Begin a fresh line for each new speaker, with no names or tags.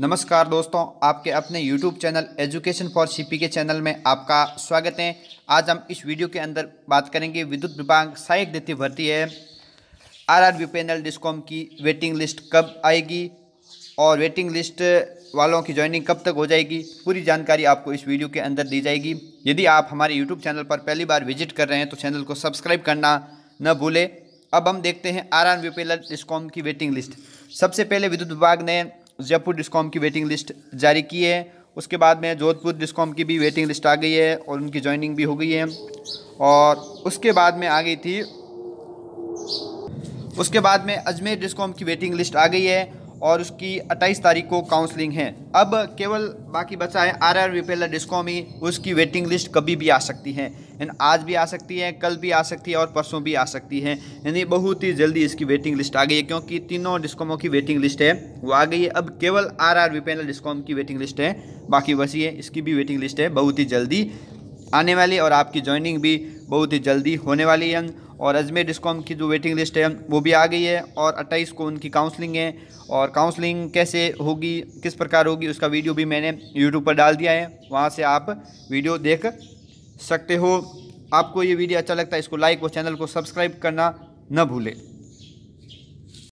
नमस्कार दोस्तों आपके अपने YouTube channel education for CP के चैनल में आपका स्वागत है आज हम इस वीडियो के अंदर बात करेंगे विद्युत विभाग सहायक द्वितीय भर्ती है आरआरबी पैनल डिस्कॉम की वेटिंग लिस्ट कब आएगी और वेटिंग लिस्ट वालों की ज्वाइनिंग कब तक हो जाएगी पूरी जानकारी आपको इस वीडियो के अंदर दी जाएगी यदि आप हमारे यूट्यूब चैनल पर पहली बार विजिट कर रहे हैं तो चैनल को सब्सक्राइब करना न भूलें अब हम देखते हैं आर आर डिस्कॉम की वेटिंग लिस्ट सबसे पहले विद्युत विभाग ने जयपुर डिस्कॉम की वेटिंग लिस्ट जारी की है उसके बाद में जोधपुर डिस्कॉम की भी वेटिंग लिस्ट आ गई है और उनकी ज्वाइनिंग भी हो गई है और उसके बाद में आ गई थी उसके बाद में अजमेर डिस्कॉम की वेटिंग लिस्ट आ गई है और उसकी अट्ठाईस तारीख को काउंसलिंग है अब केवल बाकी बचा है आर आर विपेला डिस्कॉमी उसकी वेटिंग लिस्ट कभी भी आ सकती है एंड आज भी आ सकती है कल भी आ सकती है और परसों भी आ सकती है यानी बहुत ही जल्दी इसकी वेटिंग लिस्ट आ गई है क्योंकि तीनों डिस्कॉमों की वेटिंग लिस्ट है वो आ गई है अब केवल आर आर विपेला डिस्कॉम की वेटिंग लिस्ट है बाकी बची है इसकी भी वेटिंग लिस्ट है बहुत ही जल्दी आने वाली और आपकी ज्वाइनिंग भी बहुत ही जल्दी होने वाली है और अजमेर डिस्कॉम की जो वेटिंग लिस्ट है वो भी आ गई है और अट्ठाईस को उनकी काउंसलिंग है और काउंसलिंग कैसे होगी किस प्रकार होगी उसका वीडियो भी मैंने यूट्यूब पर डाल दिया है वहाँ से आप वीडियो देख सकते हो आपको ये वीडियो अच्छा लगता है इसको लाइक और चैनल को सब्सक्राइब करना न भूलें